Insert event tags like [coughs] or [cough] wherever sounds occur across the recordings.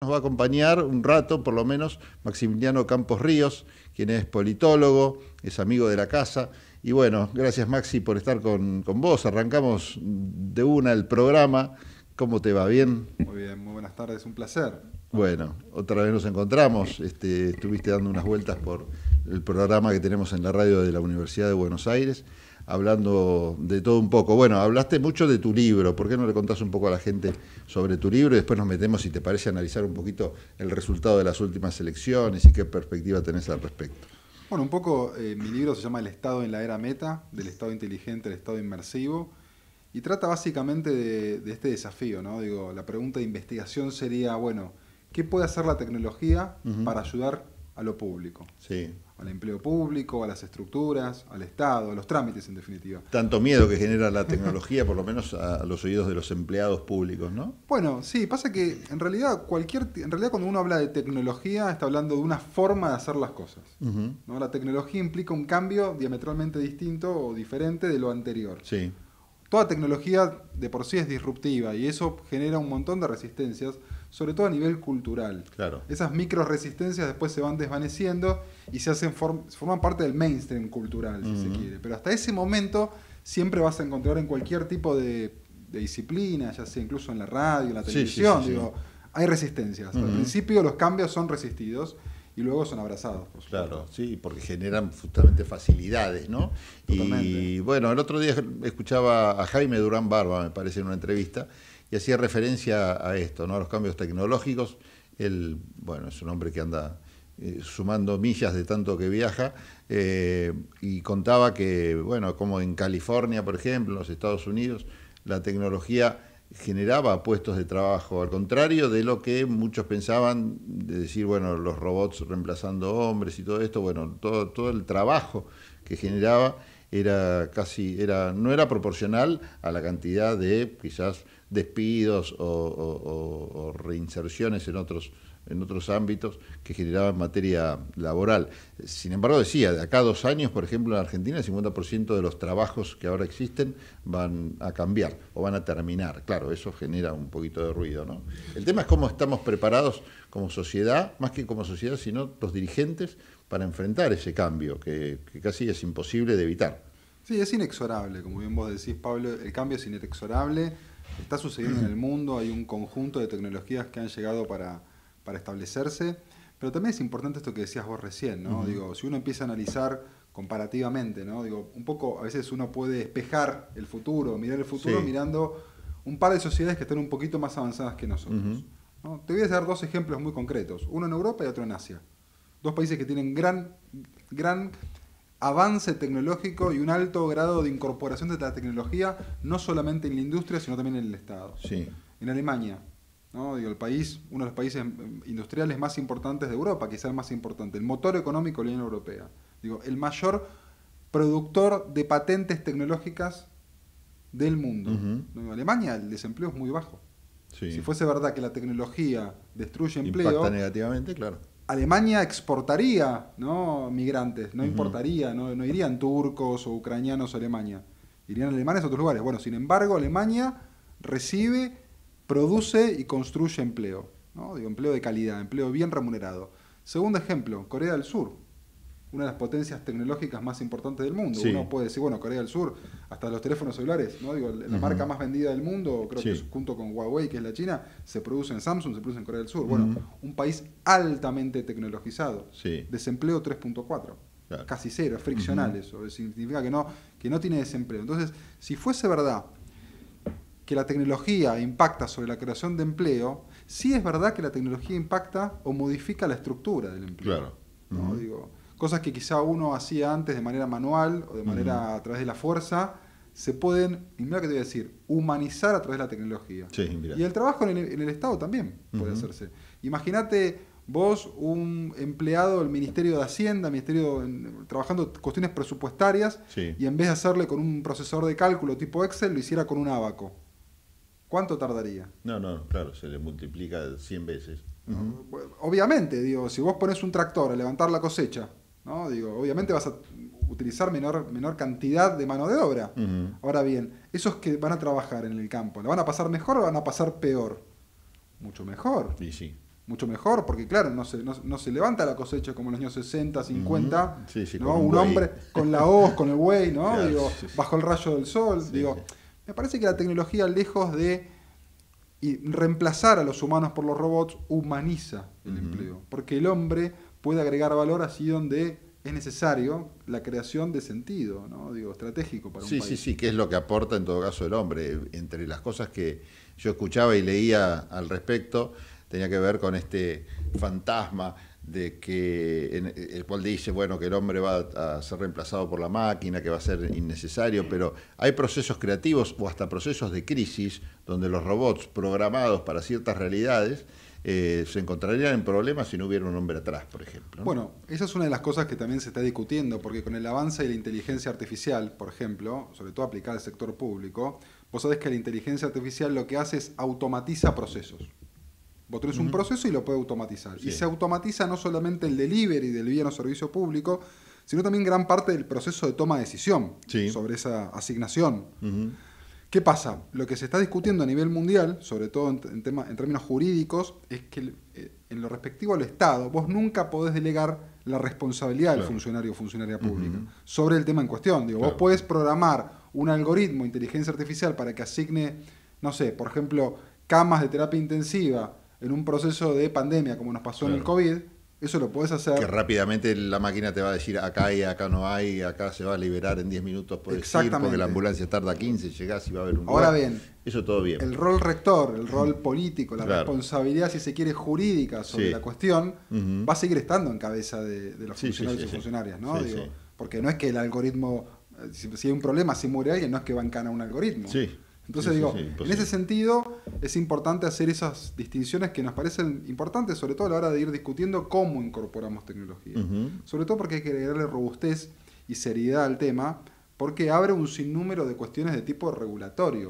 Nos va a acompañar un rato, por lo menos, Maximiliano Campos Ríos, quien es politólogo, es amigo de la casa. Y bueno, gracias Maxi por estar con, vos. Arrancamos de una el programa. ¿Cómo te va? ¿Bien? Muy bien, muy buenas tardes, un placer. Bueno, otra vez nos encontramos. Este, estuviste dando unas vueltas por el programa que tenemos en la radio de la Universidad de Buenos Aires hablando de todo un poco. Bueno, hablaste mucho de tu libro, ¿por qué no le contás un poco a la gente sobre tu libro y después nos metemos, si te parece, a analizar un poquito el resultado de las últimas elecciones y qué perspectiva tenés al respecto? Bueno, un poco eh, mi libro se llama El Estado en la Era Meta, del Estado inteligente el Estado inmersivo, y trata básicamente de, este desafío, ¿no? Digo, la pregunta de investigación sería, bueno, ¿qué puede hacer la tecnología para ayudar a lo público? Sí al empleo público, a las estructuras, al Estado, a los trámites en definitiva. Tanto miedo que genera la tecnología, por lo menos a los oídos de los empleados públicos, ¿no? Bueno, sí, pasa que en realidad cualquier en realidad cuando uno habla de tecnología está hablando de una forma de hacer las cosas. ¿no? La tecnología implica un cambio diametralmente distinto o diferente de lo anterior. Toda tecnología de por sí es disruptiva y eso genera un montón de resistencias sobre todo a nivel cultural. Claro. Esas micro resistencias después se van desvaneciendo y se hacen forman parte del mainstream cultural, si se quiere. Pero hasta ese momento siempre vas a encontrar en cualquier tipo de, disciplina, ya sea incluso en la radio, en la televisión, digo, hay resistencias. Al principio los cambios son resistidos y luego son abrazados. claro, sí, porque generan justamente facilidades, ¿no? Y bueno, el otro día escuchaba a Jaime Durán Barba, me parece, en una entrevista, y hacía referencia a esto, ¿no? a los cambios tecnológicos. Él, bueno, es un hombre que anda eh, sumando millas de tanto que viaja, eh, y contaba que, bueno, como en California, por ejemplo, en los Estados Unidos, la tecnología generaba puestos de trabajo, al contrario de lo que muchos pensaban, de decir, bueno, los robots reemplazando hombres y todo esto, bueno, todo, todo el trabajo que generaba era casi, era, no era proporcional a la cantidad de quizás despidos o, reinserciones en otros, en otros ámbitos que generaban materia laboral. Sin embargo, decía, de acá a dos años, por ejemplo, en Argentina, el 50% de los trabajos que ahora existen van a cambiar o van a terminar. Claro, eso genera un poquito de ruido. ¿no? El tema es cómo estamos preparados como sociedad, más que como sociedad, sino los dirigentes, para enfrentar ese cambio, que casi es imposible de evitar. Sí, es inexorable, como bien vos decís, Pablo, el cambio es inexorable está sucediendo en el mundo, hay un conjunto de tecnologías que han llegado para, establecerse, pero también es importante esto que decías vos recién, ¿no? Digo, si uno empieza a analizar comparativamente, ¿no? Digo, un poco, a veces uno puede espejar el futuro, mirar el futuro mirando un par de sociedades que están un poquito más avanzadas que nosotros. Te voy a dar dos ejemplos muy concretos, uno en Europa y otro en Asia. Dos países que tienen gran, gran avance tecnológico y un alto grado de incorporación de la tecnología, no solamente en la industria, sino también en el Estado. En Alemania, Digo, el país, uno de los países mm, industriales más importantes de Europa, quizá el más importante, el motor económico de la Unión Europea. Digo, el mayor productor de patentes tecnológicas del mundo. En Alemania el desempleo es muy bajo. Si fuese verdad que la tecnología destruye empleo. Impacta negativamente, claro Alemania exportaría ¿no? migrantes, no importaría, no, irían turcos o ucranianos a Alemania, irían alemanes a otros lugares. Bueno, sin embargo, Alemania recibe, produce y construye empleo, empleo de calidad, empleo bien remunerado. Segundo ejemplo, Corea del Sur una de las potencias tecnológicas más importantes del mundo. Uno puede decir, bueno, Corea del Sur, hasta los teléfonos celulares, ¿no? Digo, la marca más vendida del mundo, creo que junto con Huawei, que es la China, se produce en Samsung, se produce en Corea del Sur. Bueno, un país altamente tecnologizado. Desempleo 3.4. Casi cero, es friccional eso. Significa que no, que no tiene desempleo. Entonces, si fuese verdad que la tecnología impacta sobre la creación de empleo, sí es verdad que la tecnología impacta o modifica la estructura del empleo. Claro. ¿no? Digo, cosas que quizá uno hacía antes de manera manual o de manera a través de la fuerza, se pueden, y mira que te voy a decir, humanizar a través de la tecnología. Sí, y el trabajo en el, Estado también puede hacerse. Imagínate vos, un empleado del Ministerio de Hacienda, ministerio trabajando cuestiones presupuestarias, y en vez de hacerle con un procesador de cálculo tipo Excel, lo hiciera con un abaco. ¿Cuánto tardaría? No, no, claro, se le multiplica 100 veces. Ah, obviamente, digo, si vos pones un tractor a levantar la cosecha, ¿no? Digo, obviamente vas a utilizar menor, menor cantidad de mano de obra. Ahora bien, esos que van a trabajar en el campo, le van a pasar mejor o van a pasar peor? Mucho mejor. sí. Mucho mejor, porque claro, no se, no, se levanta la cosecha como en los años 60, 50, ¿no? un, hombre con la hoz, con el buey, ¿no? digo, bajo el rayo del sol. digo, me parece que la tecnología, lejos de reemplazar a los humanos por los robots, humaniza el empleo. Porque el hombre puede agregar valor así donde es necesario la creación de sentido, ¿no? Digo, estratégico para un sí, país. Sí, sí, sí, que es lo que aporta en todo caso el hombre. Entre las cosas que yo escuchaba y leía al respecto, tenía que ver con este fantasma de que el cual dice bueno que el hombre va a ser reemplazado por la máquina que va a ser innecesario pero hay procesos creativos o hasta procesos de crisis donde los robots programados para ciertas realidades eh, se encontrarían en problemas si no hubiera un hombre atrás, por ejemplo. Bueno, esa es una de las cosas que también se está discutiendo, porque con el avance de la inteligencia artificial, por ejemplo, sobre todo aplicada al sector público, vos sabés que la inteligencia artificial lo que hace es automatiza procesos. Vos tenés un proceso y lo puede automatizar. Y se automatiza no solamente el delivery del bien o servicio público, sino también gran parte del proceso de toma de decisión sobre esa asignación. ¿Qué pasa? Lo que se está discutiendo a nivel mundial, sobre todo en, tema, en términos jurídicos, es que eh, en lo respectivo al Estado, vos nunca podés delegar la responsabilidad del funcionario o funcionaria pública sobre el tema en cuestión. Digo, vos podés programar un algoritmo, inteligencia artificial, para que asigne, no sé, por ejemplo, camas de terapia intensiva en un proceso de pandemia, como nos pasó en el COVID, eso lo puedes hacer. Que rápidamente la máquina te va a decir acá hay, acá no hay, acá se va a liberar en 10 minutos por decir, porque la ambulancia tarda 15, llegás y va a haber un. Ahora bien, eso todo bien. El rol rector, el rol político, la responsabilidad, si se quiere, jurídica sobre la cuestión, va a seguir estando en cabeza de, los funcionarios y funcionarias, ¿no? porque no es que el algoritmo, si, hay un problema, si muere alguien, no es que bancana a un algoritmo. Sí. Entonces digo, en ese sentido es importante hacer esas distinciones que nos parecen importantes, sobre todo a la hora de ir discutiendo cómo incorporamos tecnología. Sobre todo porque hay que darle robustez y seriedad al tema, porque abre un sinnúmero de cuestiones de tipo regulatorio.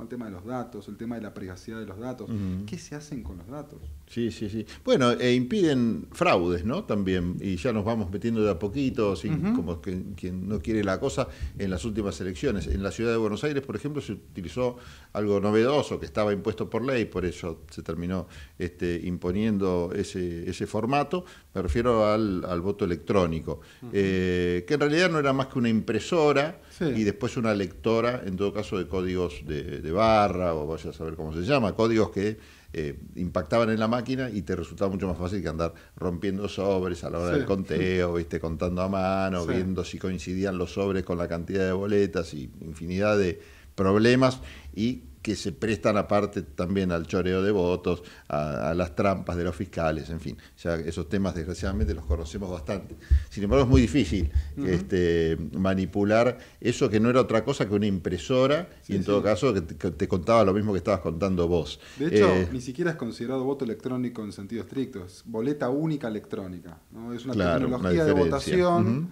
El tema de los datos, el tema de la privacidad de los datos. ¿Qué se hacen con los datos? Sí, sí, sí. Bueno, e impiden fraudes, ¿no? También, y ya nos vamos metiendo de a poquito, así como quien no quiere la cosa, en las últimas elecciones. En la ciudad de Buenos Aires, por ejemplo, se utilizó algo novedoso que estaba impuesto por ley, por eso se terminó este, imponiendo ese, ese formato, me refiero al, voto electrónico, eh, que en realidad no era más que una impresora y después una lectora, en todo caso, de códigos de, de barra, o vaya a saber cómo se llama, códigos que eh, impactaban en la máquina y te resultaba mucho más fácil que andar rompiendo sobres a la hora del conteo, contando a mano, viendo si coincidían los sobres con la cantidad de boletas y infinidad de problemas y que se prestan aparte también al choreo de votos, a, las trampas de los fiscales, en fin. Ya esos temas desgraciadamente los conocemos bastante. Sin embargo, es muy difícil este, manipular eso que no era otra cosa que una impresora y en todo caso que te, contaba lo mismo que estabas contando vos. De hecho, eh, ni siquiera es considerado voto electrónico en sentido estricto, es boleta única electrónica. Es una tecnología de votación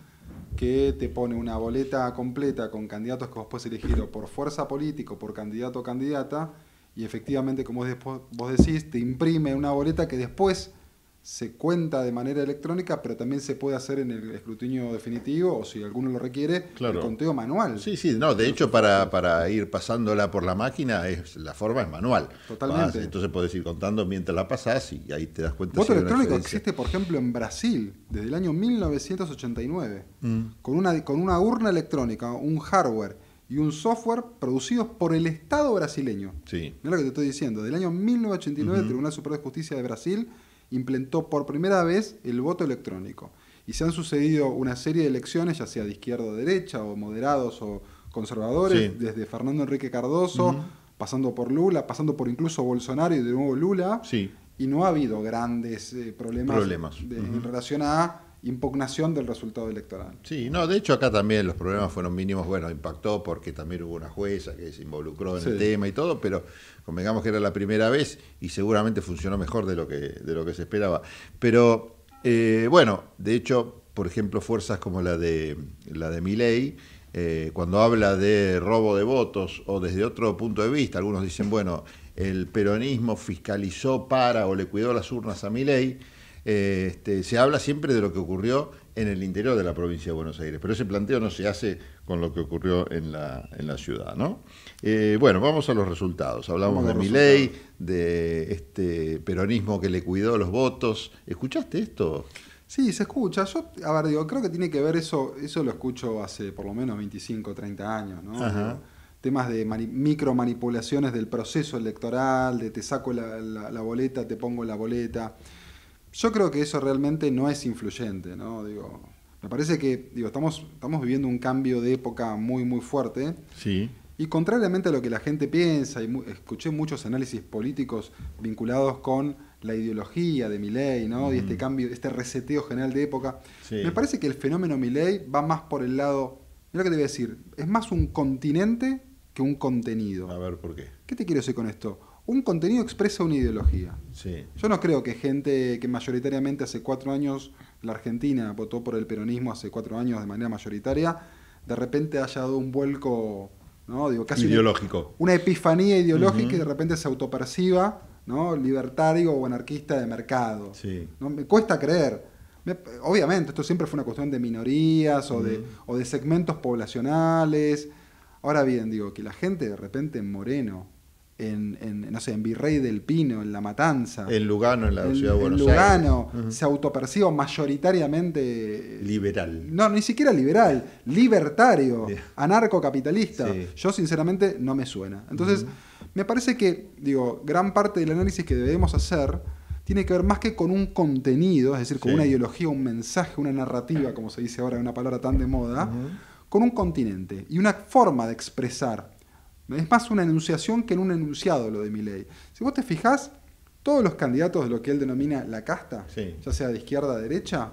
que te pone una boleta completa con candidatos que vos puedes elegir o por fuerza política o por candidato o candidata, y efectivamente, como vos decís, te imprime una boleta que después se cuenta de manera electrónica, pero también se puede hacer en el escrutinio definitivo o si alguno lo requiere, el conteo manual. Sí, sí, no, de hecho para, ir pasándola por la máquina es la forma es manual. Totalmente. entonces podés ir contando mientras la pasas y ahí te das cuenta. Voto electrónico existe, por ejemplo, en Brasil desde el año 1989, mm. con, una, con una urna electrónica, un hardware y un software producidos por el Estado brasileño. Sí. lo que te estoy diciendo. Del año 1989, el Tribunal Superior de Justicia de Brasil implementó por primera vez el voto electrónico. Y se han sucedido una serie de elecciones, ya sea de izquierda o derecha, o moderados o conservadores, desde Fernando Enrique Cardoso, pasando por Lula, pasando por incluso Bolsonaro y de nuevo Lula. Sí. Y no ha habido grandes eh, problemas, en relación a impugnación del resultado electoral. Sí, no, de hecho acá también los problemas fueron mínimos, bueno, impactó porque también hubo una jueza que se involucró en el tema y todo, pero convengamos que era la primera vez y seguramente funcionó mejor de lo que, de lo que se esperaba. Pero eh, bueno, de hecho, por ejemplo, fuerzas como la de, la de Miley, eh, cuando habla de robo de votos o desde otro punto de vista, algunos dicen, bueno, el peronismo fiscalizó para o le cuidó las urnas a Miley, eh, este, se habla siempre de lo que ocurrió en el interior de la provincia de Buenos Aires, pero ese planteo no se hace con lo que ocurrió en la, en la ciudad. ¿no? Eh, bueno, vamos a los resultados. Hablamos de ley, de este peronismo que le cuidó los votos. ¿Escuchaste esto? Sí, se escucha. Yo, a ver, digo, creo que tiene que ver eso, eso lo escucho hace por lo menos 25, 30 años, ¿no? temas de micromanipulaciones del proceso electoral, de te saco la, boleta, te pongo la boleta. Yo creo que eso realmente no es influyente, ¿no? Digo, me parece que digo, estamos, estamos viviendo un cambio de época muy, muy fuerte. Sí. Y contrariamente a lo que la gente piensa, y escuché muchos análisis políticos vinculados con la ideología de Milley, ¿no? Y este cambio, este reseteo general de época. Me parece que el fenómeno Milley va más por el lado. lo que te voy a decir. Es más un continente que un contenido. A ver, ¿por qué? ¿Qué te quiero decir con esto? un contenido expresa una ideología. Sí. Yo no creo que gente que mayoritariamente hace cuatro años, la Argentina votó por el peronismo hace cuatro años de manera mayoritaria, de repente haya dado un vuelco, ¿no? Digo, casi ideológico. Una, epifanía ideológica y de repente se autoperciba, ¿no? Libertario o anarquista de mercado. Sí. ¿no? Me cuesta creer. obviamente, esto siempre fue una cuestión de minorías o, de, o de segmentos poblacionales. Ahora bien, digo, que la gente de repente en Moreno en, no sé, en Virrey del Pino, en La Matanza. En Lugano, en la ciudad de Buenos Lugano, se autoperciba mayoritariamente... Eh, liberal. No, ni siquiera liberal, libertario, anarcocapitalista. Yo sinceramente no me suena. Entonces, me parece que, digo, gran parte del análisis que debemos hacer tiene que ver más que con un contenido, es decir, con una ideología, un mensaje, una narrativa, como se dice ahora, una palabra tan de moda, con un continente y una forma de expresar es más una enunciación que en un enunciado lo de Milley. Si vos te fijás, todos los candidatos de lo que él denomina la casta, ya sea de izquierda a derecha,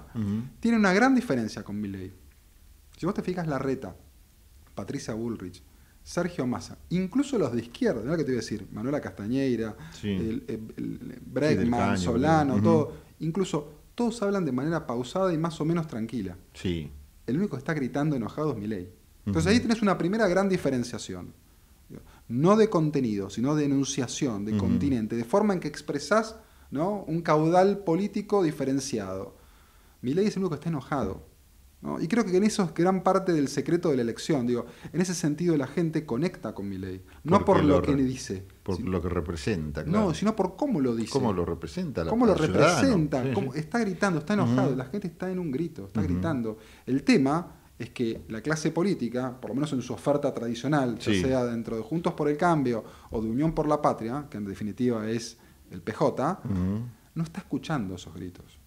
tienen una gran diferencia con Milley. Si vos te fijas, Reta, Patricia Bullrich, Sergio Massa, incluso los de izquierda, lo que te voy a decir, Manuela Castañeira, Bregman, Solano, todo, incluso todos hablan de manera pausada y más o menos tranquila. Sí. El único que está gritando enojado es Milley. Entonces ahí tienes una primera gran diferenciación no de contenido, sino de enunciación, de continente, de forma en que expresas ¿no? un caudal político diferenciado. ley es el único que está enojado. Y creo que en eso es gran parte del secreto de la elección. Digo, en ese sentido la gente conecta con ley No por lo, que le dice. Por lo que representa, No, sino por cómo lo dice. Cómo lo representa. cómo lo representa. está gritando, está enojado. La gente está en un grito, está gritando. El tema es que la clase política, por lo menos en su oferta tradicional, ya sea dentro de Juntos por el Cambio o de Unión por la Patria, que en definitiva es el PJ, no está escuchando esos gritos.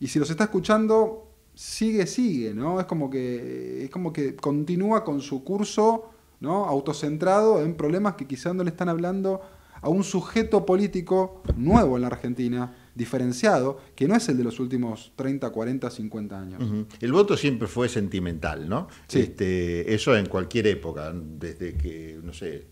Y si los está escuchando, sigue, sigue, ¿no? Es como que, es como que continúa con su curso ¿no? autocentrado en problemas que quizás no le están hablando a un sujeto político nuevo en la Argentina diferenciado, que no es el de los últimos 30, 40, 50 años. El voto siempre fue sentimental, ¿no? Sí. Este, eso en cualquier época, desde que, no sé,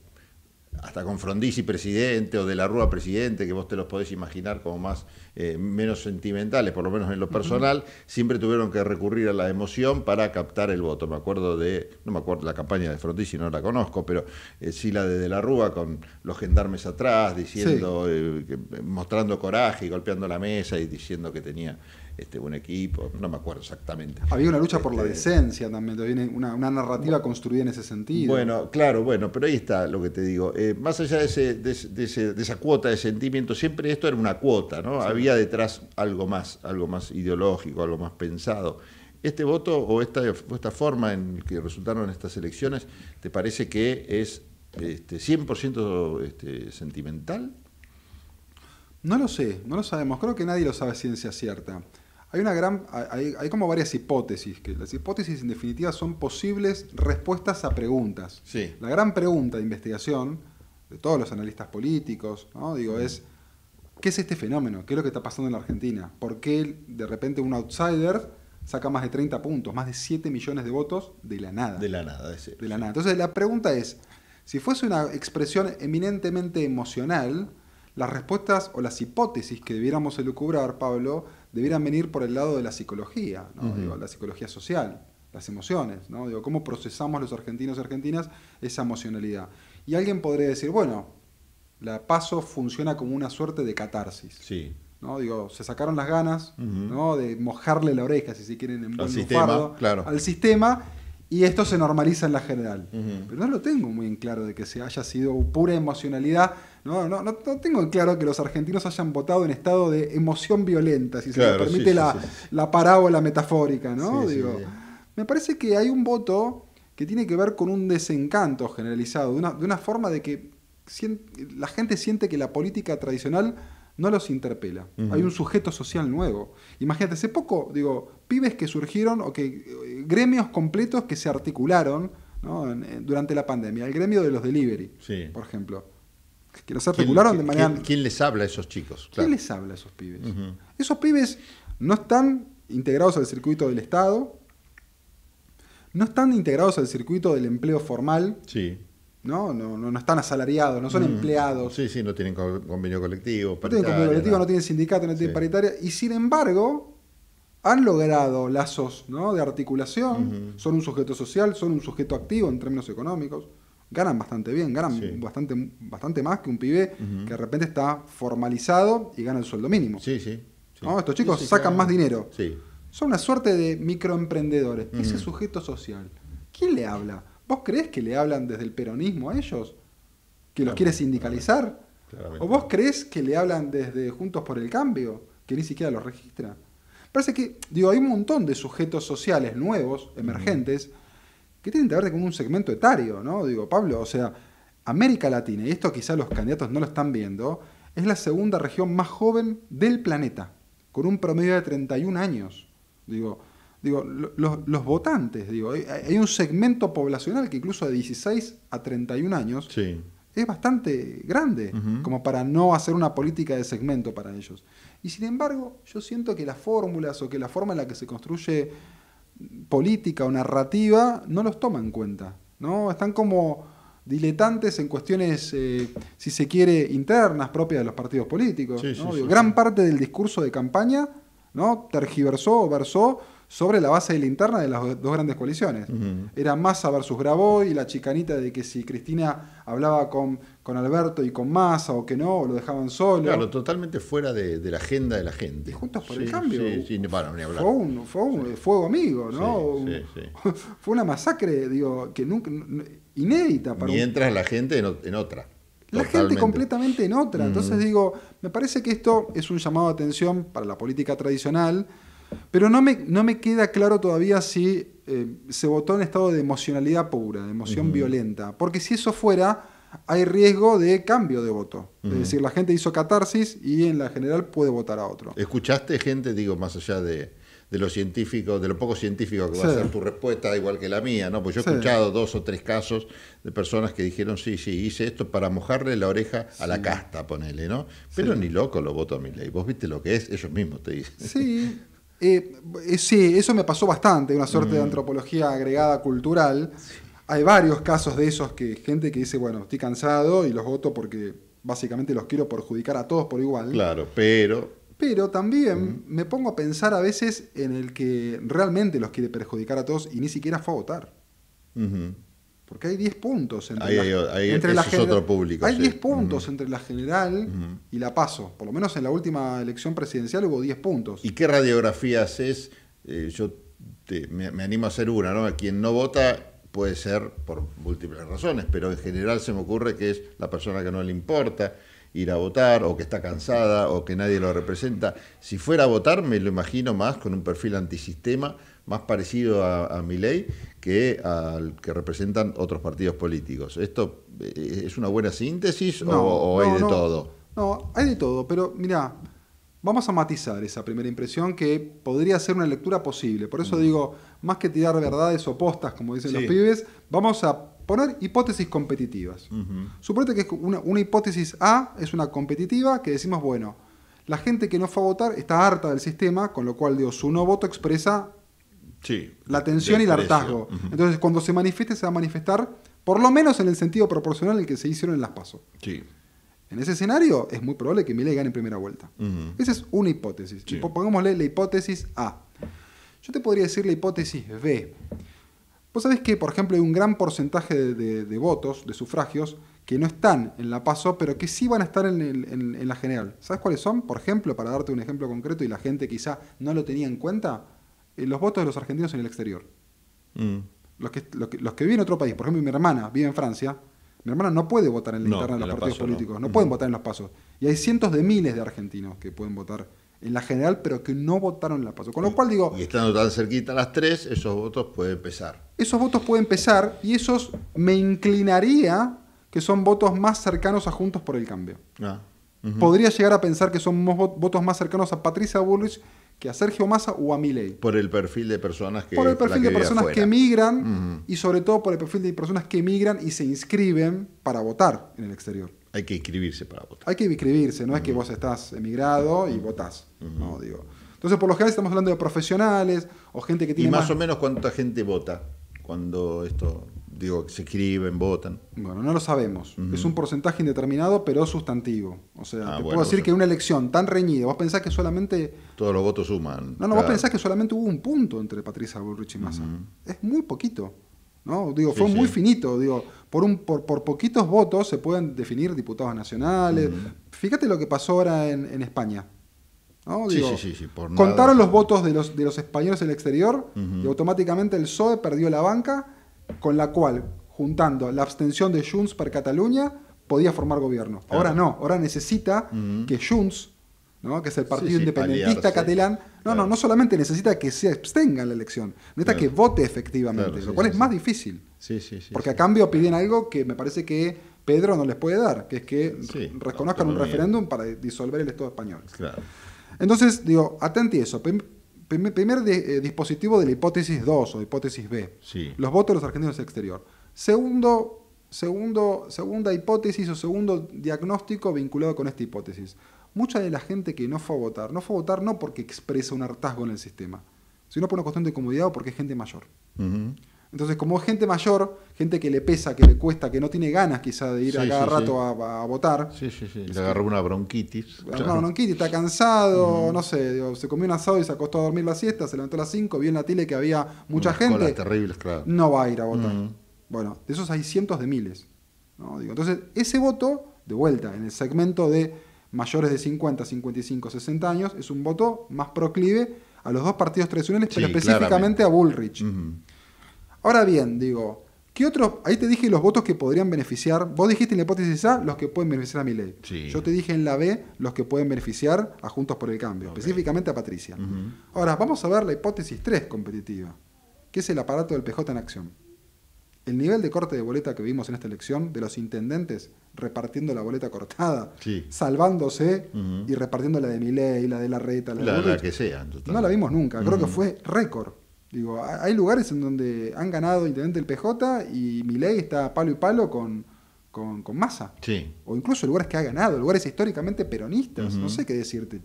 hasta con Frondizi presidente o de la Rúa presidente, que vos te los podés imaginar como más eh, menos sentimentales, por lo menos en lo personal, siempre tuvieron que recurrir a la emoción para captar el voto. Me acuerdo de, no me acuerdo la campaña de Frondizi, no la conozco, pero eh, sí la de, de la Rúa con los gendarmes atrás, diciendo, eh, mostrando coraje y golpeando la mesa y diciendo que tenía este, un equipo, no me acuerdo exactamente. Había una lucha por la este, decencia también, una, narrativa construida en ese sentido. Bueno, claro, bueno, pero ahí está lo que te digo. Eh, más allá de, esa cuota de sentimiento, siempre esto era una cuota, ¿no? Había detrás algo más, algo más ideológico, algo más pensado. ¿Este voto o esta, forma en que resultaron estas elecciones, te parece que es este, 100% este, sentimental? No lo sé, no lo sabemos. Creo que nadie lo sabe ciencia cierta. Hay, una gran, hay, como varias hipótesis, que las hipótesis en definitiva son posibles respuestas a preguntas. Sí. La gran pregunta de investigación de todos los analistas políticos, ¿no? digo, es ¿qué es este fenómeno? ¿Qué es lo que está pasando en la Argentina? ¿Por qué de repente un outsider saca más de 30 puntos, más de 7 millones de votos de la nada? De la nada, de, ser, la nada. Entonces la pregunta es, si fuese una expresión eminentemente emocional, las respuestas o las hipótesis que debiéramos elucubrar, Pablo, debieran venir por el lado de la psicología, la psicología social, las emociones, ¿no? Digo, cómo procesamos los argentinos y argentinas esa emocionalidad. Y alguien podría decir, bueno, la paso funciona como una suerte de catarsis. Sí. ¿no? Digo, se sacaron las ganas ¿no? de mojarle la oreja, si se quieren, en sistema, claro. al sistema, y esto se normaliza en la general. Pero no lo tengo muy en claro de que se haya sido pura emocionalidad no, no, no, no, tengo claro que los argentinos hayan votado en estado de emoción violenta, si se me permite la, parábola metafórica, ¿no? Digo, me parece que hay un voto que tiene que ver con un desencanto generalizado, de una, forma de que la gente siente que la política tradicional no los interpela. Hay un sujeto social nuevo. Imagínate, hace poco, digo, pibes que surgieron o que eh, gremios completos que se articularon durante la pandemia. El gremio de los delivery, por ejemplo que los articularon de mañana ¿quién, les habla a esos chicos? ¿Quién les habla a esos pibes? Esos pibes no están integrados al circuito del Estado, no están integrados al circuito del empleo formal. Sí. No, no, están asalariados, no son mm. empleados. Sí, sí, no tienen convenio colectivo. No tienen colectivo, no tienen sindicato, no tienen paritaria. Y sin embargo, han logrado lazos de articulación, son un sujeto social, son un sujeto activo en términos económicos ganan bastante bien, ganan bastante, bastante más que un pibe que de repente está formalizado y gana el sueldo mínimo. Sí, sí. Estos chicos sacan más dinero. Son una suerte de microemprendedores. Ese sujeto social, ¿quién le habla? ¿Vos crees que le hablan desde el peronismo a ellos? ¿Que los quiere sindicalizar? ¿O vos crees que le hablan desde Juntos por el Cambio, que ni siquiera los registra? Parece que, digo, hay un montón de sujetos sociales nuevos, emergentes, que tienen que ver con un segmento etario, ¿no? Digo, Pablo, o sea, América Latina, y esto quizá los candidatos no lo están viendo, es la segunda región más joven del planeta, con un promedio de 31 años. Digo, digo los, votantes, digo, hay un segmento poblacional que incluso de 16 a 31 años es bastante grande, como para no hacer una política de segmento para ellos. Y sin embargo, yo siento que las fórmulas o que la forma en la que se construye política o narrativa no los toma en cuenta. ¿no? Están como diletantes en cuestiones, eh, si se quiere, internas propias de los partidos políticos. gran parte del discurso de campaña ¿no? tergiversó o versó sobre la base de la interna de las dos grandes coaliciones. Era Massa versus y la chicanita de que si Cristina hablaba con con Alberto y con Massa o que no, lo dejaban solo. Claro, totalmente fuera de, la agenda de la gente. juntos por el cambio. Sí, ni hablar. Fue un, fuego amigo, ¿no? [laughs] fue una masacre, digo, que nunca inédita para Mientras la gente en, otra. La gente completamente en otra. Mm. Entonces digo, me parece que esto es un llamado de atención para la política tradicional, pero no me, no me queda claro todavía si eh, se votó en estado de emocionalidad pura, de emoción violenta. Porque si eso fuera, hay riesgo de cambio de voto. Es decir, la gente hizo catarsis y en la general puede votar a otro. ¿Escuchaste gente, digo, más allá de, los lo de lo poco científico que va a ser tu respuesta, igual que la mía, ¿no? Pues yo he escuchado dos o tres casos de personas que dijeron, sí, sí, hice esto para mojarle la oreja a la casta, ponele, ¿no? Pero ni loco lo voto a mi ley. Vos viste lo que es, ellos mismos te dicen. Sí. Eh, eh, sí, eso me pasó bastante, una suerte de mm. antropología agregada cultural, hay varios casos de esos que gente que dice, bueno, estoy cansado y los voto porque básicamente los quiero perjudicar a todos por igual. Claro, pero... Pero también me pongo a pensar a veces en el que realmente los quiere perjudicar a todos y ni siquiera fue a votar. Porque hay 10 puntos entre la, general, Hay 10 puntos entre la general y la PASO. Por lo menos en la última elección presidencial hubo 10 puntos. ¿Y qué radiografías es? Eh, yo me, me, animo a hacer una, ¿no? A quien no vota puede ser por múltiples razones, pero en general se me ocurre que es la persona que no le importa ir a votar o que está cansada o que nadie lo representa. Si fuera a votar, me lo imagino más con un perfil antisistema, más parecido a, mi ley, que al que representan otros partidos políticos. ¿Esto eh, es una buena síntesis o, hay de todo? No, hay de todo, pero mira, vamos a matizar esa primera impresión que podría ser una lectura posible. Por eso mm. digo, más que tirar verdades opostas, como dicen los pibes, vamos a poner hipótesis competitivas. Suponete que una, una, hipótesis A es una competitiva que decimos, bueno, la gente que no fue a votar está harta del sistema, con lo cual, digo, su no voto expresa la tensión y el hartazgo. Entonces, cuando se manifieste, se va a manifestar por lo menos en el sentido proporcional en el que se hicieron en las pasos. Sí. En ese escenario es muy probable que Milei gane en primera vuelta. Esa es una hipótesis. Pongámosle la hipótesis A. Yo te podría decir la hipótesis B. Vos sabés que, por ejemplo, hay un gran porcentaje de, votos, de sufragios, que no están en la PASO, pero que sí van a estar en, la general. ¿Sabes cuáles son? Por ejemplo, para darte un ejemplo concreto y la gente quizá no lo tenía en cuenta, eh, los votos de los argentinos en el exterior. Mm. los, que, los que viven en otro país, por ejemplo, mi hermana vive en Francia, mi hermana no puede votar en la de los partidos políticos, no, pueden votar en los pasos. Y hay cientos de miles de argentinos que pueden votar en la general, pero que no votaron en las pasos. Con lo cual digo. Y estando tan cerquita las tres, esos votos pueden pesar. Esos votos pueden pesar y esos me inclinaría que son votos más cercanos a Juntos por el Cambio. Ah, Podría llegar a pensar que son votos más cercanos a Patricia Bullrich que a Sergio Massa o a Milei. Por el perfil de personas que Por el perfil de personas que emigran y sobre todo por el perfil de personas que emigran y se inscriben para votar en el exterior. Hay que inscribirse para votar. Hay que inscribirse, no es que vos estás emigrado y votás. No, digo. Entonces, por lo general estamos hablando de profesionales o gente que tiene. ¿Y más... o menos cuánta gente vota cuando esto digo, se escriben, votan. Bueno, no lo sabemos. Es un porcentaje indeterminado, pero sustantivo. O sea, ah, te puedo decir que una elección tan reñida, vos pensás que solamente... Todos los votos suman. No, no, vos pensás que solamente hubo un punto entre Patricia Bullrich y Massa. Es muy poquito. ¿no? Digo, fue muy finito. por, un, por, poquitos votos se pueden definir diputados nacionales. Fíjate lo que pasó ahora en, España. sí, sí, sí, contaron los votos de los, españoles en el exterior y automáticamente el PSOE perdió la banca con la cual, juntando la abstención de Junts para Cataluña, podía formar gobierno. Ahora no, ahora necesita que Junts, ¿no? que es el partido independentista catalán, no, no, no solamente necesita que se abstenga en la elección, necesita que vote efectivamente, lo cual es más difícil. porque a cambio piden algo que me parece que Pedro no les puede dar, que es que reconozcan un referéndum para disolver el Estado español. Entonces, digo, a eso primer, eh, dispositivo de la hipótesis 2 o hipótesis B. Los votos de los argentinos exterior. Segundo, segundo, segunda hipótesis o segundo diagnóstico vinculado con esta hipótesis. Mucha de la gente que no fue a votar, no fue a votar no porque expresa un hartazgo en el sistema, sino por una cuestión de comodidad o porque es gente mayor. Entonces, como gente mayor, gente que le pesa, que le cuesta, que no tiene ganas quizá de ir a cada rato A, votar. Sí, sí, sí. Le agarró una bronquitis. una bronquitis, está cansado, no sé, se comió un asado y se acostó a dormir la siesta, se levantó a las 5, vio en la tele que había mucha gente. terribles, claro. No va a ir a votar. Bueno, de esos hay cientos de miles. ¿no? Digo, entonces, ese voto, de vuelta, en el segmento de mayores de 50, 55, 60 años, es un voto más proclive a los dos partidos tradicionales, pero específicamente a Bullrich. Ahora bien, digo, ¿qué otros? Ahí te dije los votos que podrían beneficiar. Vos dijiste en la hipótesis A los que pueden beneficiar a mi ley. Yo te dije en la B los que pueden beneficiar a Juntos por el Cambio, específicamente a Patricia. Ahora, vamos a ver la hipótesis 3 competitiva, que es el aparato del PJ en acción. El nivel de corte de boleta que vimos en esta elección, de los intendentes repartiendo la boleta cortada, salvándose y repartiendo la de Miley, la de la Reta, la, de la que sea. No la vimos nunca, creo que fue récord. Digo, hay lugares en donde han ganado intendente el PJ y Milei está palo y palo con, con, Massa. O incluso lugares que ha ganado, lugares históricamente peronistas, no sé qué decirte.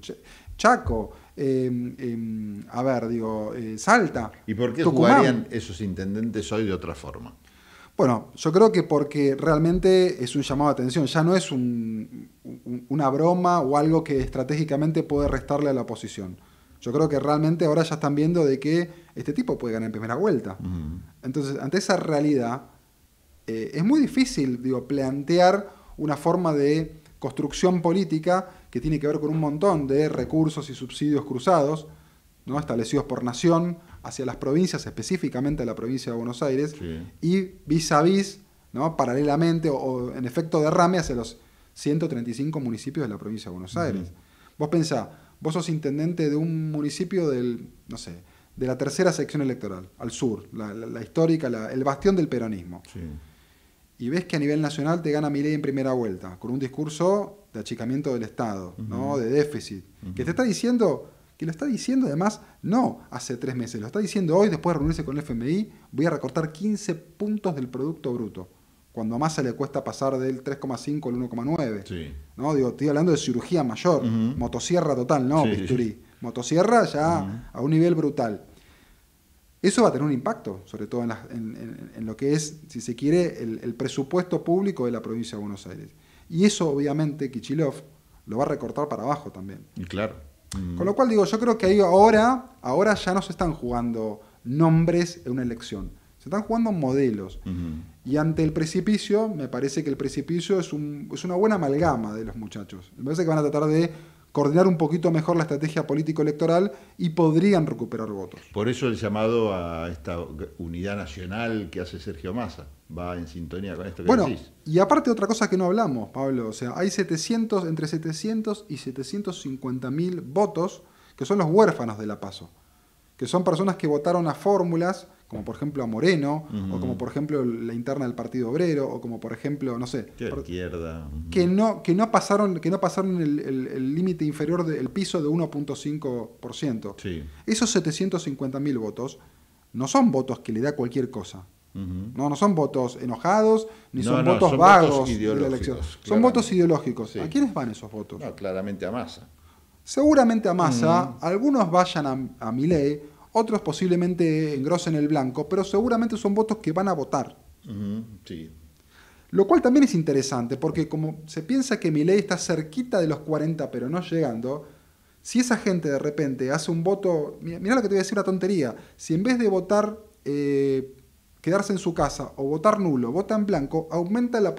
Chaco, em, em, a ver, digo, eh, Salta. ¿Y por qué jugarían esos intendentes hoy de otra forma? Bueno, yo creo que porque realmente es un llamado de atención, ya no es una broma o algo que estratégicamente puede restarle a la oposición. Yo creo que realmente ahora ya están viendo de que este tipo puede ganar en primera vuelta. Entonces, ante esa realidad, eh, es muy difícil digo, plantear una forma de construcción política que tiene que ver con un montón de recursos y subsidios cruzados, ¿no? establecidos por nación hacia las provincias, específicamente la provincia de Buenos Aires, y vis a vis, ¿no? paralelamente o, en efecto derrame hacia los 135 municipios de la provincia de Buenos Aires. Vos pensás, Vos sos intendente de un municipio del, no sé, de la tercera sección electoral, al sur, la, histórica, el bastión del peronismo. Y ves que a nivel nacional te gana Milei en primera vuelta, con un discurso de achicamiento del Estado, ¿no? de déficit, que te está diciendo, que lo está diciendo además no hace tres meses, lo está diciendo hoy, después de reunirse con el FMI, voy a recortar 15 puntos del Producto Bruto, cuando a se le cuesta pasar del 3,5 al 1,9. Sí estoy hablando de cirugía mayor, motosierra total, no, Motosierra ya a un nivel brutal. Eso va a tener un impacto, sobre todo en, lo que es, si se quiere, el, presupuesto público de la provincia de Buenos Aires. Y eso, obviamente, Kichilov lo va a recortar para abajo también. Y claro. Mm. Con lo cual, digo, yo creo que ahí ahora ya no se están jugando nombres en una elección. Se están jugando modelos. Y ante el precipicio, me parece que el precipicio es, una buena amalgama de los muchachos. Me parece que van a tratar de coordinar un poquito mejor la estrategia político-electoral y podrían recuperar votos. Por eso el llamado a esta unidad nacional que hace Sergio Massa va en sintonía con esto que bueno, Y aparte otra cosa que no hablamos, Pablo, o sea, hay 700, entre 700 y 750 mil votos que son los huérfanos de la PASO, que son personas que votaron a fórmulas como por ejemplo a Moreno, o como por ejemplo la interna del Partido Obrero, o como por ejemplo, no sé, que, no, que no pasaron, que no pasaron el límite inferior del piso de 1.5%. Esos 750.000 votos no son votos que le da cualquier cosa. No, no son votos enojados, ni son votos vagos de la elección. Son votos ideológicos. ¿A quiénes van esos votos? No, claramente a Massa. Seguramente a masa, algunos vayan a, a otros posiblemente engrosen el blanco, pero seguramente son votos que van a votar. Lo cual también es interesante, porque como se piensa que mi ley está cerquita de los 40, pero no llegando, si esa gente de repente hace un voto, mira lo que te voy a decir, una tontería, si en vez de votar, eh, quedarse en su casa o votar nulo, vota en blanco, aumenta la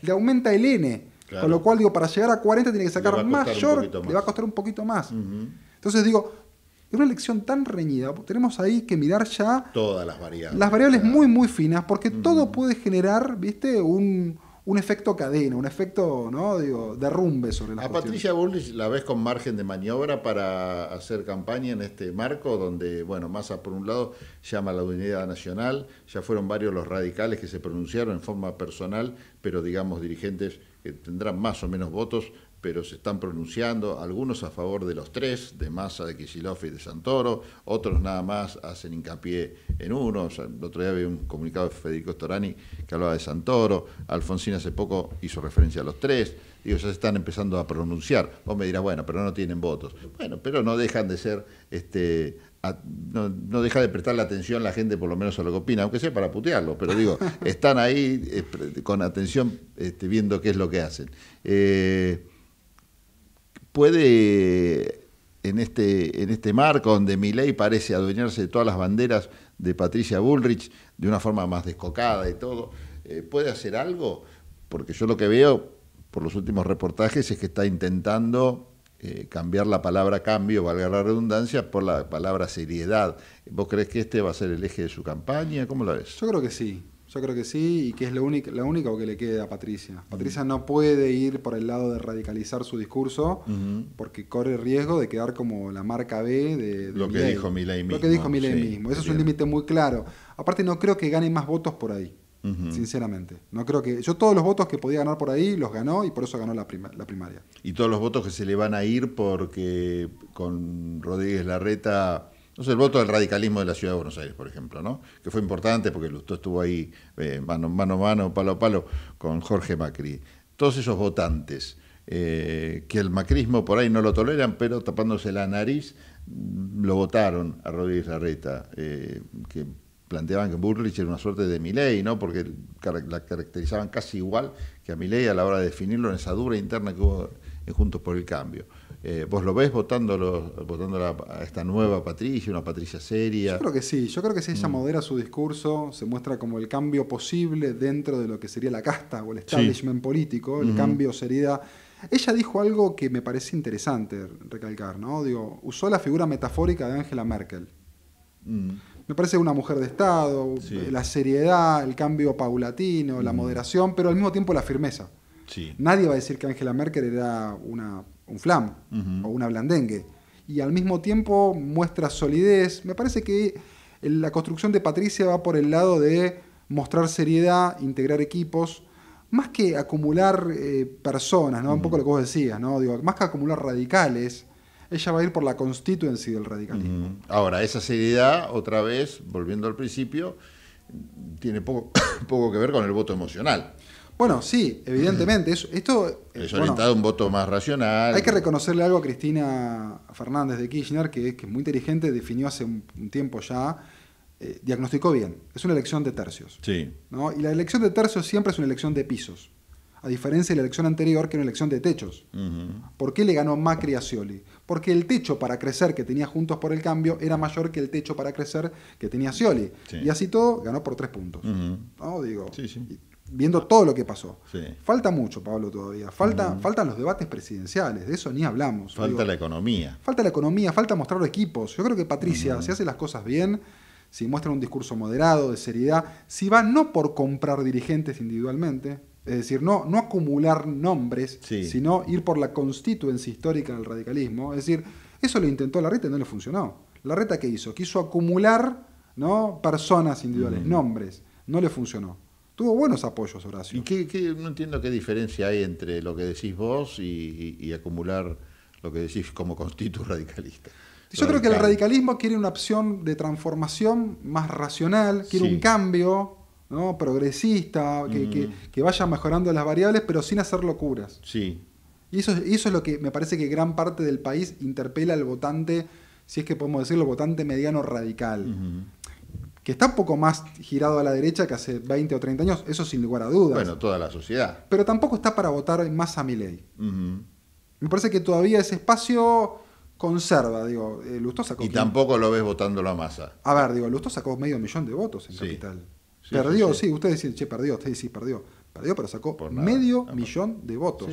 le aumenta el N, con lo cual digo, para llegar a 40 tiene que sacar mayor, le va a costar un poquito más. Entonces digo, y una elección tan reñida, tenemos ahí que mirar ya... Todas las variables. Las variables muy, muy finas, porque todo puede generar, viste, un, efecto cadena, un efecto, ¿no? Digo, derrumbe sobre la A Patricia Bullrich la ves con margen de maniobra para hacer campaña en este marco donde, bueno, Massa por un lado llama a la unidad nacional, ya fueron varios los radicales que se pronunciaron en forma personal, pero digamos dirigentes que tendrán más o menos votos pero se están pronunciando, algunos a favor de los tres, de Massa, de Kicillof y de Santoro, otros nada más hacen hincapié en uno, el otro día había un comunicado de Federico Storani que hablaba de Santoro, Alfonsín hace poco hizo referencia a los tres, digo, ya se están empezando a pronunciar, vos me dirás, bueno, pero no tienen votos, bueno, pero no dejan de ser, este, no, deja de prestarle atención la gente por lo menos a lo que opina, aunque sea para putearlo, pero digo, [laughs] están ahí eh, con atención este, viendo qué es lo que hacen. Eh, puede en este, en este marco donde Milei parece adueñarse de todas las banderas de Patricia Bullrich de una forma más descocada y todo, eh, ¿puede hacer algo? Porque yo lo que veo por los últimos reportajes es que está intentando eh, cambiar la palabra cambio, valga la redundancia, por la palabra seriedad. ¿Vos crees que este va a ser el eje de su campaña? ¿Cómo lo ves? Yo creo que sí. Yo creo que sí, y que es lo único, la única que le queda a Patricia. Patricia no puede ir por el lado de radicalizar su discurso porque corre riesgo de quedar como la marca B de, lo que dijo mismo. Lo que dijo Milei mismo. Eso es un límite muy claro. Aparte, no creo que gane más votos por ahí. Sinceramente, no creo que. Yo, todos los votos que podía ganar por ahí los ganó y por eso ganó la primaria. Y todos los votos que se le van a ir porque con Rodríguez Larreta entonces el voto del radicalismo de la Ciudad de Buenos Aires, por ejemplo, ¿no? que fue importante porque Lustó estuvo ahí eh, mano, a mano, palo a palo, con Jorge Macri. Todos esos votantes eh, que el macrismo por ahí no lo toleran, pero tapándose la nariz, mm, lo votaron a Rodríguez Larreta, eh, que planteaban que Burrich era una suerte de Milei, ¿no? porque la caracterizaban casi igual que a Milei a la hora de definirlo en esa dura interna que hubo en Juntos por el Cambio. Eh, ¿Vos lo ves votando, a, esta nueva Patricia, una Patricia seria? Yo creo que sí, yo creo que si ella mm. modera su discurso, se muestra como el cambio posible dentro de lo que sería la casta o el establishment político, el cambio sería... Ella dijo algo que me parece interesante recalcar, ¿no? Digo, usó la figura metafórica de Angela Merkel. Mm. Me parece una mujer de Estado, la seriedad, el cambio paulatino, la mm. moderación, pero al mismo tiempo la firmeza. Nadie va a decir que Angela Merkel era una un flam o una blandengue. Y al mismo tiempo muestra solidez. Me parece que la construcción de Patricia va por el lado de mostrar seriedad, integrar equipos, más que acumular eh, personas, ¿no? Un poco lo que vos decías, ¿no? Digo, más que acumular radicales, ella va a ir por la constituency del radicalismo. Ahora, esa seriedad, otra vez, volviendo al principio, tiene poco, [coughs] poco que ver con el voto emocional. Bueno, sí, evidentemente. esto eh, es orientado a un voto más racional. Hay que reconocerle algo a Cristina Fernández de Kirchner, que, es muy inteligente, definió hace un, tiempo ya, eh, diagnosticó bien. Es una elección de tercios. Sí. ¿no? Y la elección de tercios siempre es una elección de pisos. A diferencia de la elección anterior, que era una elección de techos. ¿Por qué le ganó Macri a Scioli? Porque el techo para crecer que tenía Juntos por el Cambio era mayor que el techo para crecer que tenía Scioli. Y así todo, ganó por tres puntos. ¿no? Digo, sí, sí viendo todo lo que pasó. Falta mucho, Pablo, todavía. Falta, Faltan los debates presidenciales, de eso ni hablamos. Falta la economía. Falta la economía, falta mostrar equipos. Yo creo que Patricia, si hace las cosas bien, si muestra un discurso moderado, de seriedad, si va no por comprar dirigentes individualmente, es decir, no, no acumular nombres, sino ir por la constituencia histórica del radicalismo. Es decir, eso lo intentó la reta y no le funcionó. La reta qué hizo, quiso acumular ¿no? personas individuales, nombres, no le funcionó. Tuvo buenos apoyos, Horacio. ¿Y qué, qué, no entiendo qué diferencia hay entre lo que decís vos y, acumular lo que decís como constitu [laughs] radicalista? Yo creo que el radicalismo quiere una opción de transformación más racional, quiere un cambio ¿no? progresista, mm. que, vaya mejorando las variables, pero sin hacer locuras. Sí. Y eso, eso es lo que me parece que gran parte del país interpela al votante, si es que podemos decirlo, votante mediano radical que está un poco más girado a la derecha que hace 20 o 30 años, eso sin lugar a dudas. Bueno, toda la sociedad. Pero tampoco está para votar más a mi ley. Me parece que todavía ese espacio conserva, digo, eh, Lustó sacó... Y tampoco lo ves votando la masa. A ver, digo, Lustó sacó medio millón de votos en Capital. perdió, sí, sí. usted dice, che, perdió, usted sí, perdió. Perdió, pero sacó medio ah, millón de votos.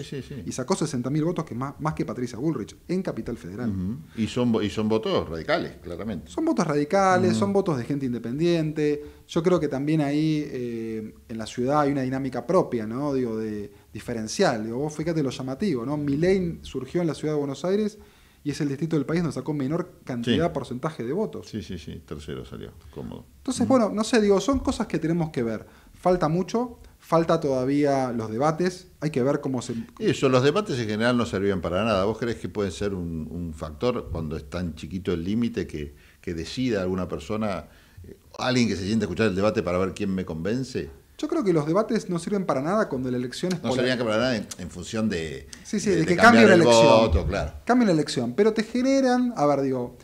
Y sacó 60.000 votos que más, más que Patricia Bullrich en Capital Federal. y, son, y son votos radicales, claramente. Son votos radicales, son votos de gente independiente. Yo creo que también ahí eh, en la ciudad hay una dinámica propia, ¿no? Digo, de, diferencial. Digo, vos fíjate lo llamativo, ¿no? Milei surgió en la ciudad de Buenos Aires y es el distrito del país donde sacó menor cantidad, porcentaje de votos. Sí, sí, sí, tercero salió, cómodo. Entonces, bueno, no sé, digo, son cosas que tenemos que ver. Falta mucho, Falta todavía los debates, hay que ver cómo se... eso, los debates en general no sirven para nada. ¿Vos crees que pueden ser un, factor cuando es tan chiquito el límite que, decida alguna persona, eh, alguien que se sienta a escuchar el debate para ver quién me convence? Yo creo que los debates no sirven para nada cuando la elección es No serían para nada en, función de. Sí, sí, de, que cambie la elección. claro. Cambie la elección. Pero te generan. A ver, digo.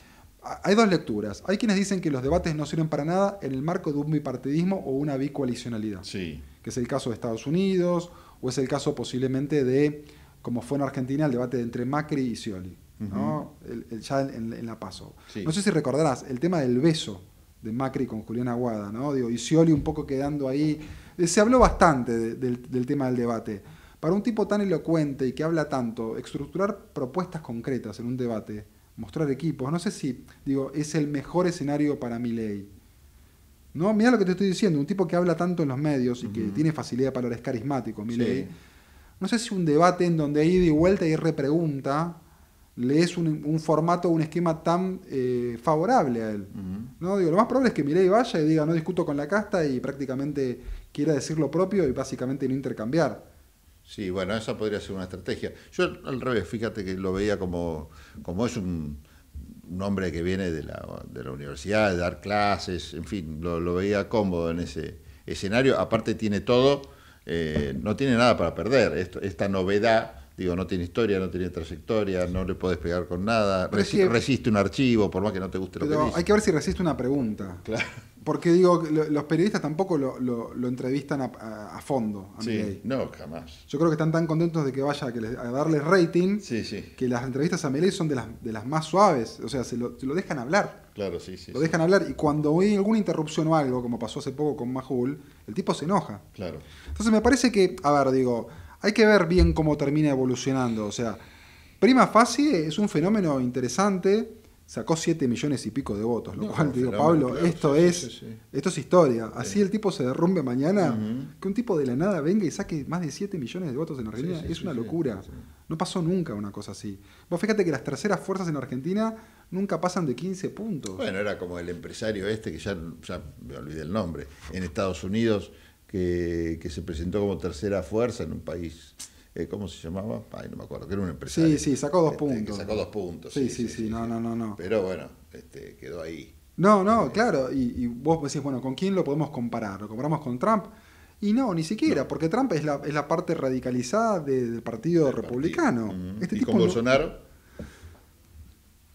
Hay dos lecturas. Hay quienes dicen que los debates no sirven para nada en el marco de un bipartidismo o una bicoalicionalidad. Sí que es el caso de Estados Unidos, o es el caso posiblemente de, como fue en Argentina, el debate entre Macri y Scioli, El, ya en, la paso. No sé si recordarás el tema del beso de Macri con Julián Aguada, ¿no? Digo, y Scioli un poco quedando ahí. Eh, se habló bastante del, del tema del debate. Para un tipo tan elocuente y que habla tanto, estructurar propuestas concretas en un debate, mostrar equipos, no sé si, digo, es el mejor escenario para mi ley. ¿no? Mira lo que te estoy diciendo, un tipo que habla tanto en los medios y que tiene facilidad para hablar, es carismático, No sé si un debate en donde ida y vuelta y repregunta le es un, formato, un esquema tan eh, favorable a él. ¿no? Digo, lo más probable es que Milei vaya y diga no discuto con la casta y prácticamente quiera decir lo propio y básicamente no intercambiar. Sí, bueno, esa podría ser una estrategia. Yo al revés, fíjate que lo veía como, como es un un hombre que viene de la, de la universidad, de dar clases, en fin, lo, veía cómodo en ese escenario. Aparte tiene todo, eh, no tiene nada para perder. esta novedad Digo, no tiene historia, no tiene trayectoria, no le podés pegar con nada, resiste un archivo, por más que no te guste lo que dice. Hay que ver si resiste una pregunta. Claro. Porque digo, los periodistas tampoco lo, entrevistan a, fondo. A sí, no, jamás. Yo creo que están tan contentos de que vaya a, que darles rating que las entrevistas a Milei son de las, de las más suaves. O sea, se lo, dejan hablar. Claro, sí, sí. Lo dejan hablar y cuando hay alguna interrupción o algo, como pasó hace poco con Mahul, el tipo se enoja. Claro. Entonces me parece que, a ver, digo, hay que ver bien cómo termina evolucionando. O sea, Prima Facie es un fenómeno interesante. Sacó 7 millones y pico de votos, lo cual, digo, Pablo, esto, es, esto es historia. Así el tipo se derrumbe mañana, que un tipo de la nada venga y saque más de 7 millones de votos en Argentina, es una locura. No pasó nunca una cosa así. Vos fíjate que las terceras fuerzas en Argentina nunca pasan de 15 puntos. Bueno, era como el empresario este, que ya, ya me olvidé el nombre, en Estados Unidos que, se presentó como tercera fuerza en un país eh, ¿cómo se llamaba? Ay, no me acuerdo, que era un empresario. Sí, sí, sacó dos este, puntos. sacó dos puntos. Sí, sí, sí, no, no, no, no. Pero bueno, este, quedó ahí. No, no, eh, claro, y, vos decís, bueno, ¿con quién lo podemos comparar? ¿Lo comparamos con Trump? Y no, ni siquiera, porque Trump es la, parte radicalizada del Partido Republicano. Este ¿Y con Bolsonaro?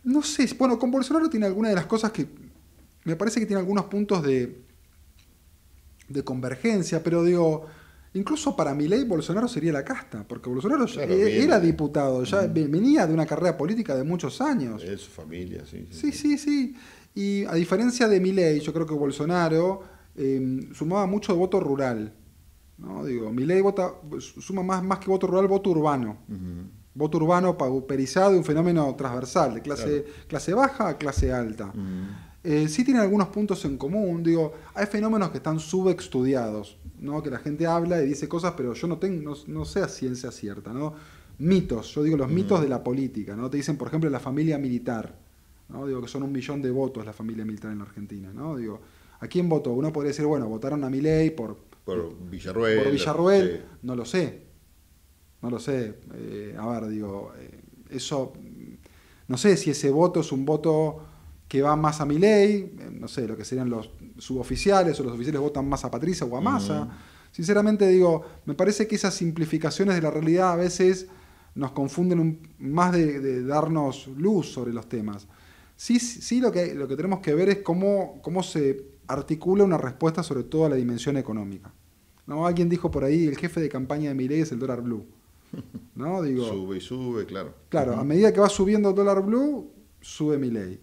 No sé, bueno, con Bolsonaro tiene algunas de las cosas que... Me parece que tiene algunos puntos de de convergencia, pero digo, incluso para ley Bolsonaro sería la casta, porque Bolsonaro e-, era diputado, ya venía de una carrera política de muchos años. es su familia, sí. Sí, sí, sí. Y a diferencia de Milei, yo creo que Bolsonaro em, sumaba mucho de voto rural. ¿no? Digo, Milei vota, suma más, más que voto rural, voto urbano. Voto urbano pauperizado, un fenómeno transversal, de clase, clase baja a clase alta. Eh, sí tienen algunos puntos en común, digo, hay fenómenos que están subestudiados. ¿no? que la gente habla y dice cosas, pero yo no, tengo, no, sé a ciencia cierta. ¿no? Mitos, yo digo los mitos de la política, ¿no? te dicen, por ejemplo, la familia militar, ¿no? digo que son un millón de votos la familia militar en Argentina. ¿no? Digo, ¿A quién votó? Uno podría decir, bueno, votaron a Milei por, por Villarruel. Por Villarruel, no lo sé. No lo sé. Eh, a ver, digo, eh, eso, no sé si ese voto es un voto que va más a mi eh, no sé, lo que serían los suboficiales o los oficiales votan más a Patricia o a Massa. Sinceramente digo, me parece que esas simplificaciones de la realidad a veces nos confunden más de, darnos luz sobre los temas. Sí, sí lo, que, lo que tenemos que ver es cómo, cómo se articula una respuesta sobre todo a la dimensión económica. ¿No? Alguien dijo por ahí, el jefe de campaña de Milei es el dólar blue. ¿No? [laughs] Digo, sube y sube, claro. Claro, a medida que va subiendo el dólar blue, sube Milei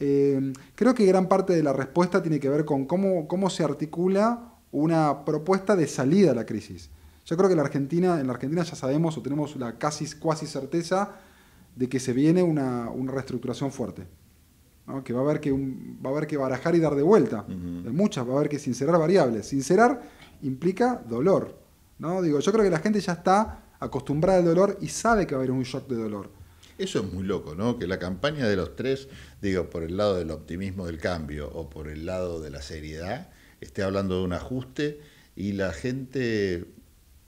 eh, creo que gran parte de la respuesta tiene que ver con cómo, se articula una propuesta de salida a la crisis. Yo creo que la Argentina, en la Argentina ya sabemos o tenemos la casi certeza de que se viene una, reestructuración fuerte. Que, va a haber que va a haber que barajar y dar de vuelta. Hay Muchas, va a haber que sincerar variables. Sincerar implica dolor. ¿no? Digo, yo creo que la gente ya está acostumbrada al dolor y sabe que va a haber un shock de dolor. Eso es muy loco, ¿no? Que la campaña de los tres, digo, por el lado del optimismo del cambio o por el lado de la seriedad, esté hablando de un ajuste y la gente,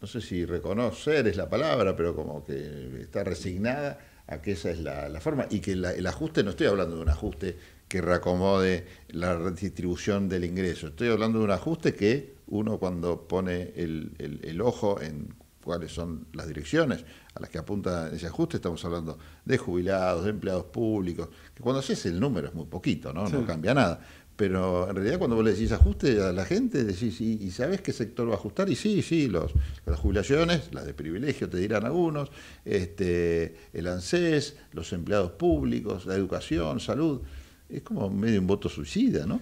no sé si reconocer es la palabra, pero como que está resignada a que esa es la, forma y que el ajuste, no estoy hablando de un ajuste que reacomode la redistribución del ingreso, estoy hablando de un ajuste que uno cuando pone el ojo en cuáles son las direcciones, a las que apunta ese ajuste, estamos hablando de jubilados, de empleados públicos, que cuando haces el número es muy poquito, ¿no? No cambia nada. Pero en realidad cuando vos le decís ajuste a la gente, decís, ¿y, y sabes qué sector va a ajustar? Y sí, sí, los, las jubilaciones, las de privilegio, te dirán algunos, este, el ANSES, los empleados públicos, la educación, salud. Es como medio un voto suicida, ¿no?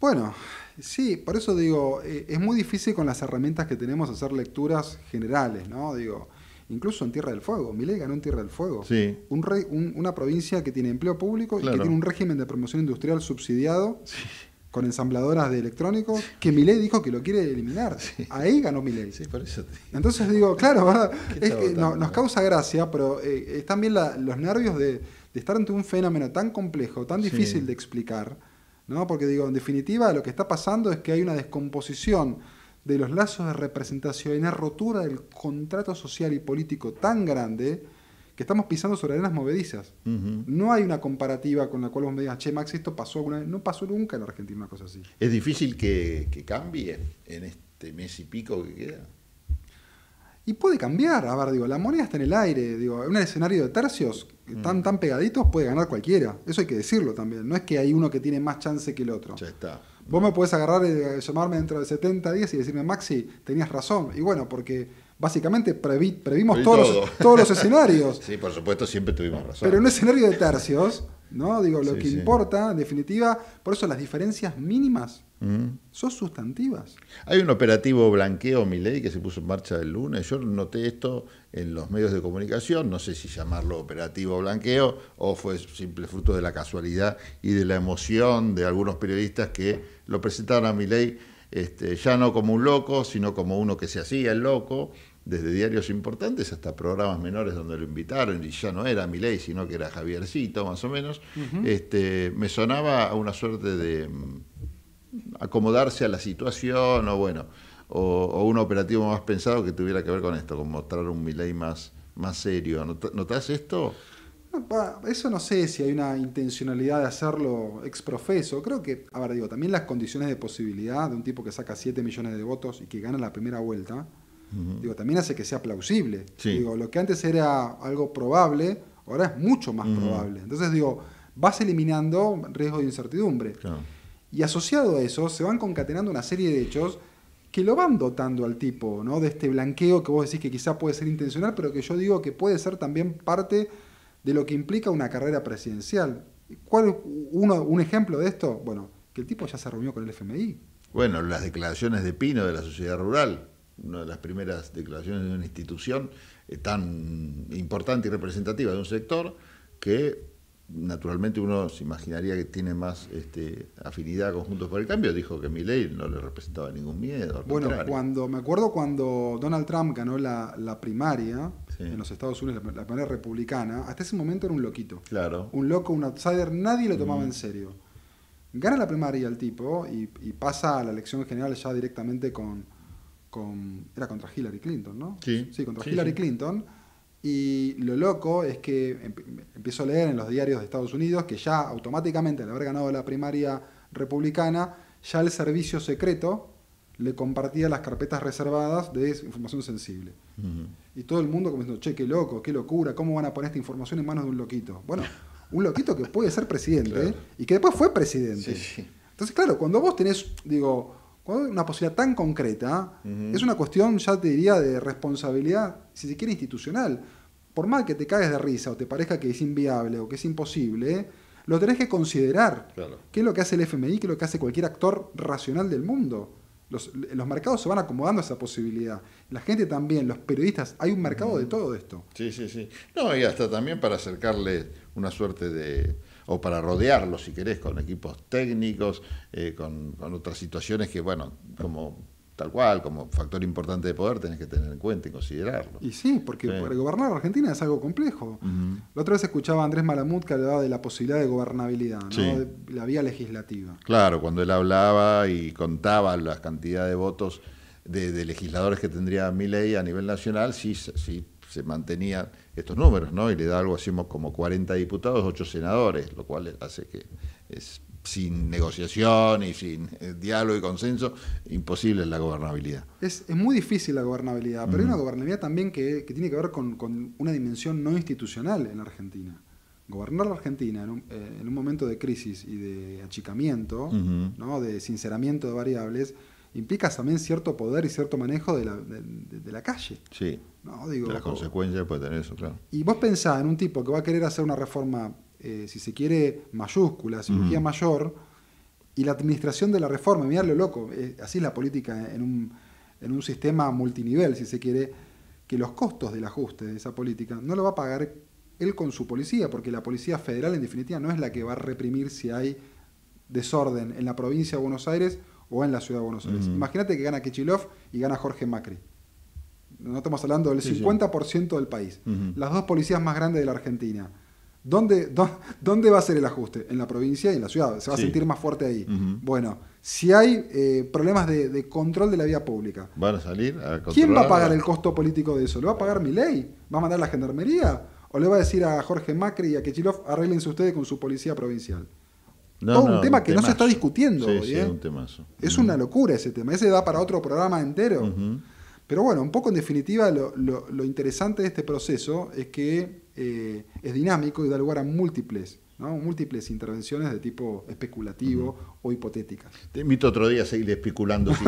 Bueno, sí, por eso digo, eh, es muy difícil con las herramientas que tenemos hacer lecturas generales, ¿no? Digo, incluso en Tierra del Fuego. Milei ganó en Tierra del Fuego. Sí. Un una provincia que tiene empleo público y que tiene un régimen de promoción industrial subsidiado. Con ensambladoras de electrónicos, que Milei dijo que lo quiere eliminar. Ahí ganó Milei. Sí, por eso Entonces digo, claro, [laughs] es que nos causa gracia, pero eh, están bien los nervios de, de, estar ante un fenómeno tan complejo, tan difícil de explicar, ¿no? Porque digo, en definitiva, lo que está pasando es que hay una descomposición de los lazos de representación, y una rotura del contrato social y político tan grande que estamos pisando sobre arenas movedizas. No hay una comparativa con la cual vos me digas, che, Max, esto pasó alguna vez. No pasó nunca en Argentina una cosa así. ¿Es difícil que, que cambie en este mes y pico que queda? Y puede cambiar, a ver, digo, la moneda está en el aire, digo, en un escenario de tercios tan, mm. tan pegaditos puede ganar cualquiera, eso hay que decirlo también, no es que hay uno que tiene más chance que el otro. Ya está. Vos me podés agarrar, y eh, llamarme dentro de 70 días y decirme, Maxi, tenías razón, y bueno, porque básicamente previmos todos, todos los escenarios. [laughs] sí, por supuesto, siempre tuvimos razón. Pero en un escenario de tercios... ¿no? Digo, lo que importa, en definitiva, por eso las diferencias mínimas mm. son sustantivas. Hay un operativo blanqueo ley que se puso en marcha el lunes. Yo noté esto en los medios de comunicación, no sé si llamarlo operativo blanqueo o fue simple fruto de la casualidad y de la emoción de algunos periodistas que lo presentaron a Milei este, ya no como un loco, sino como uno que se hacía el loco desde diarios importantes hasta programas menores donde lo invitaron y ya no era Milei, sino que era Javiercito más o menos, este, me sonaba a una suerte de mm, acomodarse a la situación o bueno, o, un operativo más pensado que tuviera que ver con esto, con mostrar un Miley más, más serio. ¿Notás esto? Eso no sé si hay una intencionalidad de hacerlo exprofeso. Creo que, ahora digo, también las condiciones de posibilidad de un tipo que saca 7 millones de votos y que gana la primera vuelta, Digo, también hace que sea plausible. Digo, lo que antes era algo probable, ahora es mucho más probable. Entonces, digo, vas eliminando riesgo de incertidumbre. Y asociado a eso, se van concatenando una serie de hechos que lo van dotando al tipo, ¿no? De este blanqueo que vos decís que quizá puede ser intencional, pero que yo digo que puede ser también parte de lo que implica una carrera presidencial. ¿Cuál uno, un ejemplo de esto? Bueno, que el tipo ya se reunió con el FMI. Bueno, las declaraciones de Pino de la sociedad rural una de las primeras declaraciones de una institución eh, tan importante y representativa de un sector que naturalmente uno se imaginaría que tiene más este, afinidad con Juntos por el Cambio, dijo que Milley no le representaba ningún miedo. bueno, cuando me acuerdo cuando Donald Trump ganó la, primaria en los Estados Unidos, la, primaria republicana, hasta ese momento era un loquito. Claro. Un loco, un outsider, nadie lo tomaba mm. en serio. Gana la primaria el tipo y, y pasa a la elección general ya directamente con, con, era contra Hillary Clinton, ¿no? Sí. contra Hillary Clinton. Y lo loco es que empiezo a leer en los diarios de Estados Unidos que ya automáticamente al haber ganado la primaria republicana, ya el servicio secreto le compartía las carpetas reservadas de información sensible. Y todo el mundo comenzó, che, qué loco, qué locura, ¿cómo van a poner esta información en manos de un loquito? Bueno, [laughs] un loquito que puede ser presidente y que después fue presidente. Entonces, claro, cuando vos tenés, digo, una posibilidad tan concreta, es una cuestión, ya te diría, de responsabilidad, si se quiere, institucional. Por más que te cagues de risa o te parezca que es inviable o que es imposible, lo tenés que considerar. ¿Qué es lo que hace el FMI? ¿Qué es lo que hace cualquier actor racional del mundo? Los, mercados se van acomodando a esa posibilidad. La gente también, los periodistas, hay un mercado de todo esto. Sí, sí, sí. No, y hasta también para acercarle una suerte de, o para rodearlo, si querés, con equipos técnicos, eh, con, otras situaciones que, bueno, como tal cual, como factor importante de poder, tenés que tener en cuenta y considerarlo. Y sí, porque gobernar Argentina es algo complejo. La otra vez escuchaba a Andrés Malamud que hablaba de la posibilidad de gobernabilidad, de la vía legislativa. Claro, cuando él hablaba y contaba la cantidad de votos de, de legisladores que tendría mi ley a nivel nacional, sí, sí se mantenía estos números, ¿no? Y le da algo así como 40 diputados, 8 senadores, lo cual hace que es sin negociación y sin eh, diálogo y consenso, imposible la gobernabilidad. Es, muy difícil la gobernabilidad, pero hay una mm. gobernabilidad también que, tiene que ver con, una dimensión no institucional en Argentina. Gobernar la Argentina en un, eh, en un momento de crisis y de achicamiento, ¿no? de sinceramiento de variables, implica también cierto poder y cierto manejo de la, de la calle. Sí digo, las consecuencias puede tener eso, claro. Y vos pensás en un tipo que va a querer hacer una reforma, eh, si se quiere, mayúscula, cirugía mayor, y la administración de la reforma, mirá lo loco, eh, así es la política en un, sistema multinivel, si se quiere, que los costos del ajuste de esa política no lo va a pagar él con su policía, porque la policía federal en definitiva no es la que va a reprimir si hay desorden en la provincia de Buenos Aires o en la ciudad de Buenos Aires. Imagínate que gana Kichilov y gana Jorge Macri no estamos hablando del 50% del país, las dos policías más grandes de la Argentina, ¿Dónde, ¿dónde va a ser el ajuste? En la provincia y en la ciudad, se va a sentir más fuerte ahí. Bueno, si hay eh, problemas de, control de la vía pública, ¿van a salir ¿Quién va a pagar el costo político de eso? ¿Lo va a pagar mi ley? ¿Va a mandar la gendarmería? ¿O le va a decir a Jorge Macri y a Kechilov, arreglense ustedes con su policía provincial? No, Todo un tema que no se está discutiendo. ¿eh? Es una locura ese tema. Ese da para otro programa entero. Pero bueno, un poco en definitiva lo, interesante de este proceso es que eh, es dinámico y da lugar a múltiples múltiples intervenciones de tipo especulativo o hipotéticas. Te invito otro día a seguir especulando si,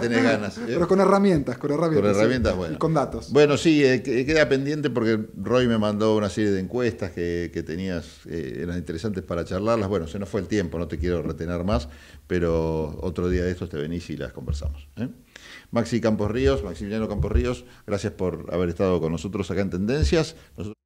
tenés [laughs] ganas. ¿eh? Pero con herramientas, con herramientas. Con herramientas, Y con datos. Bueno, sí, eh, queda pendiente porque Roy me mandó una serie de encuestas que, tenías, eran interesantes para charlarlas. Bueno, se nos fue el tiempo, no te quiero retener más, pero otro día de estos te venís y las conversamos. Maxi Campos Ríos, Maximiliano Campos Ríos, gracias por haber estado con nosotros acá en Tendencias. Nosotros